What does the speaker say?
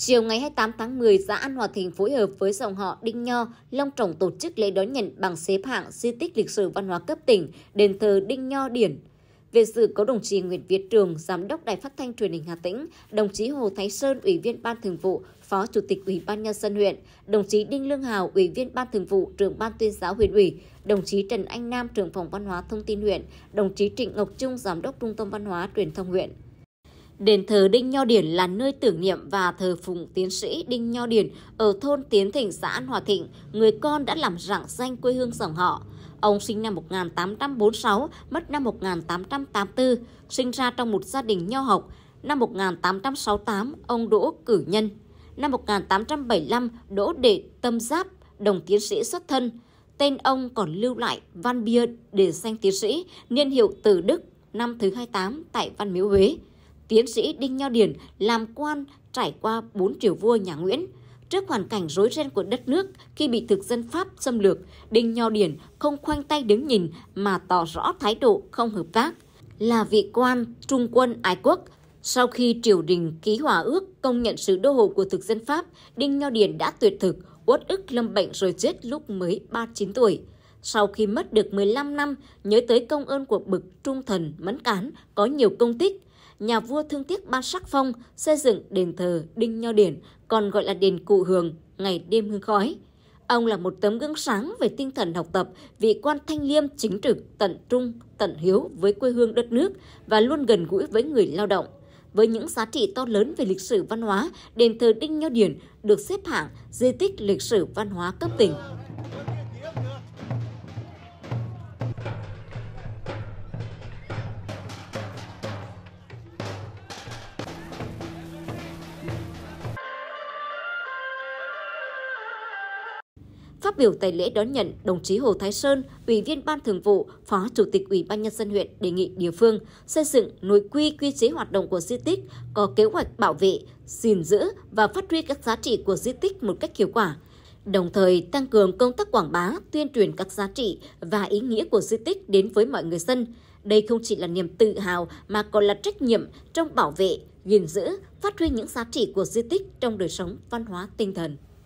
Chiều ngày 28 tháng 10, xã An Hòa Thành phối hợp với dòng họ Đinh Nho, Long Trọng tổ chức lễ đón nhận bằng xếp hạng di tích lịch sử văn hóa cấp tỉnh đền thờ Đinh Nho Điển. Về sự có đồng chí Nguyễn Việt Trường, Giám đốc Đài Phát thanh Truyền hình Hà Tĩnh, đồng chí Hồ Thái Sơn, Ủy viên Ban Thường vụ, Phó Chủ tịch Ủy ban Nhân dân huyện, đồng chí Đinh Lương Hào, Ủy viên Ban Thường vụ, Trưởng Ban Tuyên giáo huyện ủy, đồng chí Trần Anh Nam, Trưởng phòng Văn hóa Thông tin huyện, đồng chí Trịnh Ngọc Trung, Giám đốc Trung tâm Văn hóa Truyền thông huyện. Đền thờ Đinh Nho Điển là nơi tưởng niệm và thờ phụng tiến sĩ Đinh Nho Điển ở thôn Tiến Thịnh, xã An Hòa Thịnh, người con đã làm rạng danh quê hương dòng họ. Ông sinh năm 1846, mất năm 1884, sinh ra trong một gia đình nho học. Năm 1868, ông Đỗ Cử Nhân. Năm 1875, Đỗ Đệ Tâm Giáp, đồng tiến sĩ xuất thân. Tên ông còn lưu lại văn bia để danh tiến sĩ, niên hiệu Từ Đức, năm thứ 28 tại Văn Miếu Huế. Tiến sĩ Đinh Nho Điền làm quan trải qua bốn triều vua nhà Nguyễn. Trước hoàn cảnh rối ren của đất nước khi bị thực dân Pháp xâm lược, Đinh Nho Điền không khoanh tay đứng nhìn mà tỏ rõ thái độ không hợp tác. Là vị quan trung quân ái quốc, sau khi triều đình ký hòa ước công nhận sự đô hộ của thực dân Pháp, Đinh Nho Điền đã tuyệt thực, uất ức lâm bệnh rồi chết lúc mới 39 tuổi. Sau khi mất được 15 năm, nhớ tới công ơn của bực trung thần Mẫn Cán có nhiều công tích, nhà vua thương tiếc ban sắc phong, xây dựng đền thờ Đinh Nho Điển, còn gọi là đền Cụ Hường, ngày đêm hương khói. Ông là một tấm gương sáng về tinh thần học tập, vị quan thanh liêm chính trực, tận trung, tận hiếu với quê hương đất nước và luôn gần gũi với người lao động. Với những giá trị to lớn về lịch sử văn hóa, đền thờ Đinh Nho Điển được xếp hạng di tích lịch sử văn hóa cấp tỉnh. Phát biểu tại lễ đón nhận, đồng chí Hồ Thái Sơn, Ủy viên Ban Thường vụ, Phó Chủ tịch Ủy ban Nhân dân huyện đề nghị địa phương xây dựng nội quy quy chế hoạt động của di tích, có kế hoạch bảo vệ, gìn giữ và phát huy các giá trị của di tích một cách hiệu quả, đồng thời tăng cường công tác quảng bá, tuyên truyền các giá trị và ý nghĩa của di tích đến với mọi người dân. Đây không chỉ là niềm tự hào mà còn là trách nhiệm trong bảo vệ, gìn giữ, phát huy những giá trị của di tích trong đời sống văn hóa tinh thần.